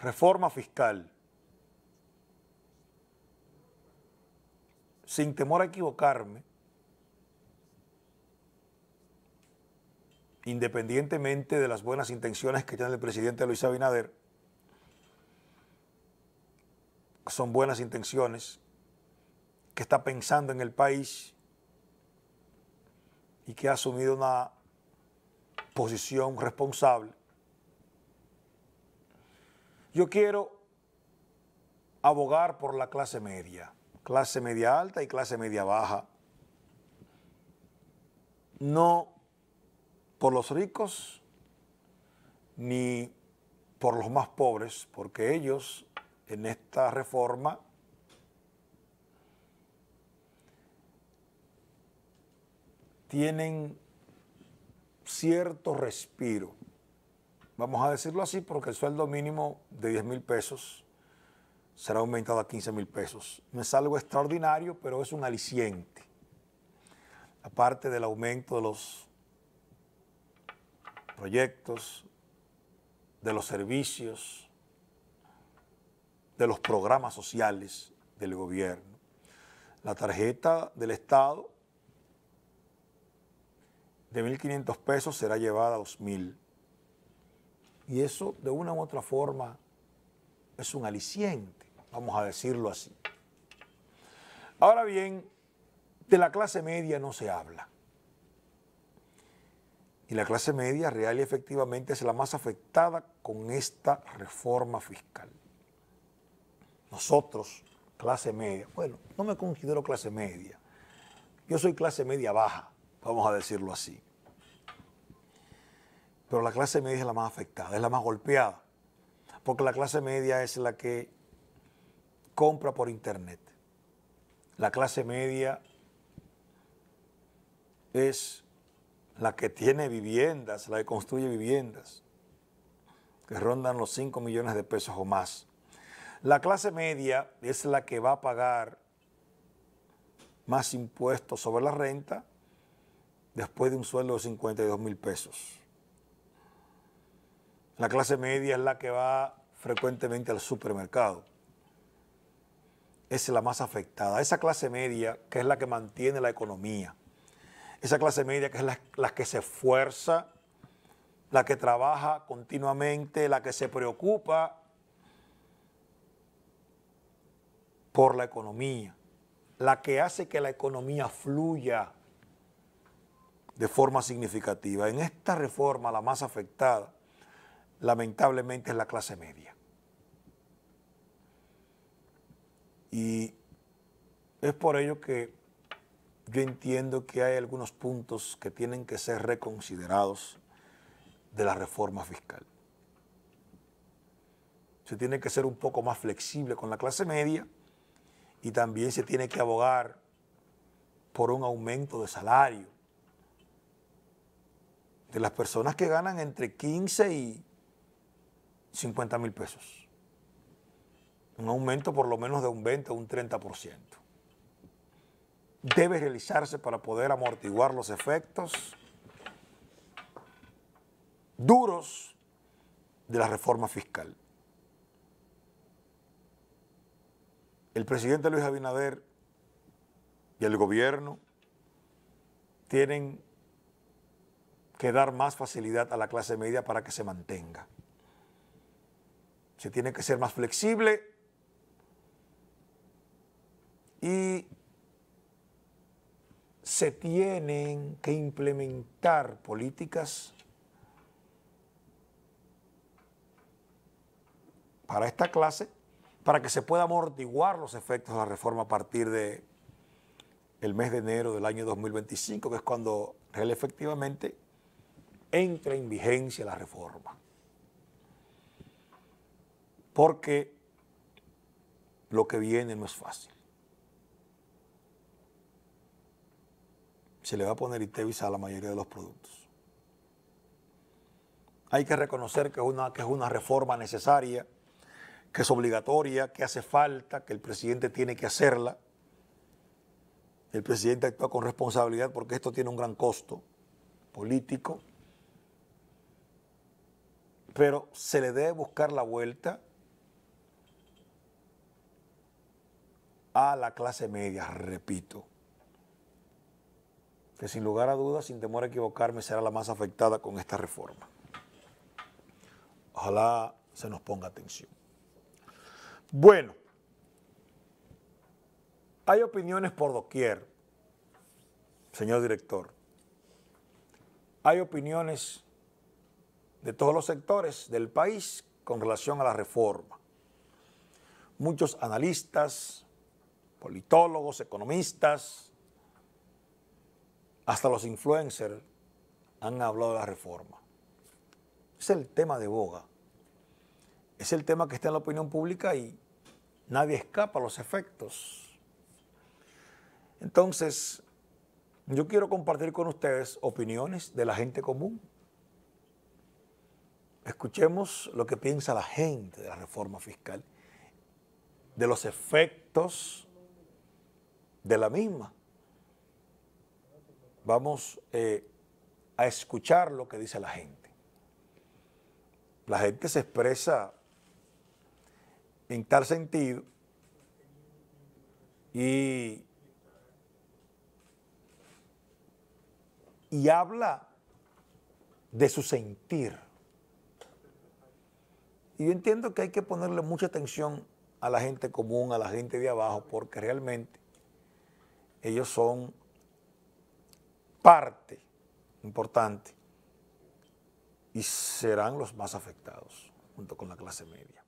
reforma fiscal, sin temor a equivocarme, independientemente de las buenas intenciones que tiene el presidente Luis Abinader, son buenas intenciones, que está pensando en el país y que ha asumido una posición responsable, yo quiero abogar por la clase media, clase media alta y clase media baja. No por los ricos ni por los más pobres, porque ellos en esta reforma tienen cierto respiro vamos a decirlo así, porque el sueldo mínimo de 10 mil pesos será aumentado a 15 mil pesos. No es algo extraordinario, pero es un aliciente. Aparte del aumento de los proyectos, de los servicios, de los programas sociales del gobierno. La tarjeta del Estado de 1.500 pesos será llevada a 2.000 y eso, de una u otra forma, es un aliciente, vamos a decirlo así. Ahora bien, de la clase media no se habla. Y la clase media real y efectivamente es la más afectada con esta reforma fiscal. Nosotros, clase media, bueno, no me considero clase media. Yo soy clase media baja, vamos a decirlo así. Pero la clase media es la más afectada, es la más golpeada, porque la clase media es la que compra por internet. La clase media es la que tiene viviendas, la que construye viviendas, que rondan los 5 millones de pesos o más. La clase media es la que va a pagar más impuestos sobre la renta después de un sueldo de 52 mil pesos. La clase media es la que va frecuentemente al supermercado. Es la más afectada. Esa clase media que es la que mantiene la economía. Esa clase media que es la, que se esfuerza, la que trabaja continuamente, la que se preocupa por la economía, la que hace que la economía fluya de forma significativa. En esta reforma, la más afectada, lamentablemente es la clase media. Y es por ello que yo entiendo que hay algunos puntos que tienen que ser reconsiderados de la reforma fiscal. Se tiene que ser un poco más flexible con la clase media y también se tiene que abogar por un aumento de salario de las personas que ganan entre 15 y 50 mil pesos. Un aumento por lo menos de un 20 o un 30%. Debe realizarse para poder amortiguar los efectos duros de la reforma fiscal. El presidente Luis Abinader y el gobierno tienen que dar más facilidad a la clase media para que se mantenga se tiene que ser más flexible y se tienen que implementar políticas para esta clase para que se pueda amortiguar los efectos de la reforma a partir de el mes de enero del año 2025, que es cuando efectivamente entra en vigencia la reforma porque lo que viene no es fácil. Se le va a poner ITEVIS a la mayoría de los productos. Hay que reconocer que, una, que es una reforma necesaria, que es obligatoria, que hace falta, que el presidente tiene que hacerla. El presidente actúa con responsabilidad porque esto tiene un gran costo político, pero se le debe buscar la vuelta a la clase media, repito, que sin lugar a dudas, sin temor a equivocarme, será la más afectada con esta reforma. Ojalá se nos ponga atención. Bueno, hay opiniones por doquier, señor director. Hay opiniones de todos los sectores del país con relación a la reforma. Muchos analistas, politólogos, economistas, hasta los influencers han hablado de la reforma. Es el tema de boga. Es el tema que está en la opinión pública y nadie escapa a los efectos. Entonces, yo quiero compartir con ustedes opiniones de la gente común. Escuchemos lo que piensa la gente de la reforma fiscal, de los efectos de la misma. Vamos eh, a escuchar lo que dice la gente. La gente se expresa en tal sentido y, y habla de su sentir. Y yo entiendo que hay que ponerle mucha atención a la gente común, a la gente de abajo, porque realmente ellos son parte importante y serán los más afectados junto con la clase media.